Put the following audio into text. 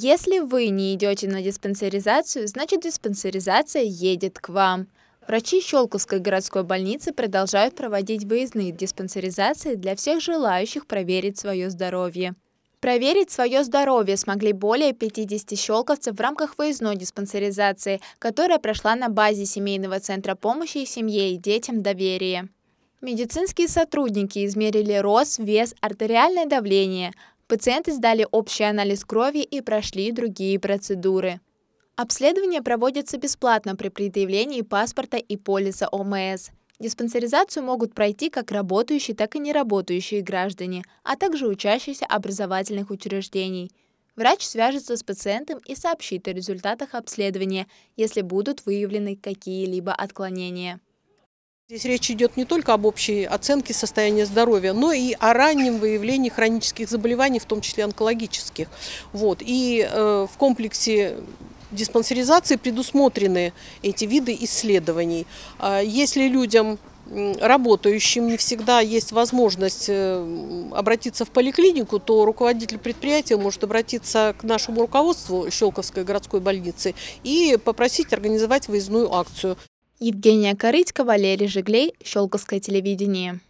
Если вы не идете на диспансеризацию, значит диспансеризация едет к вам. Врачи Щелковской городской больницы продолжают проводить выездные диспансеризации для всех желающих проверить свое здоровье. Проверить свое здоровье смогли более 50 щелковцев в рамках выездной диспансеризации, которая прошла на базе семейного центра помощи семье и детям доверия. Медицинские сотрудники измерили рост, вес, артериальное давление, Пациенты сдали общий анализ крови и прошли другие процедуры. Обследование проводится бесплатно при предъявлении паспорта и полиса ОМС. Диспансеризацию могут пройти как работающие, так и неработающие граждане, а также учащиеся образовательных учреждений. Врач свяжется с пациентом и сообщит о результатах обследования, если будут выявлены какие-либо отклонения. Здесь речь идет не только об общей оценке состояния здоровья, но и о раннем выявлении хронических заболеваний, в том числе онкологических. Вот. И э, в комплексе диспансеризации предусмотрены эти виды исследований. А если людям работающим не всегда есть возможность э, обратиться в поликлинику, то руководитель предприятия может обратиться к нашему руководству Щелковской городской больницы и попросить организовать выездную акцию. Евгения Корытько, Валерий Жиглей, Щелковское телевидение.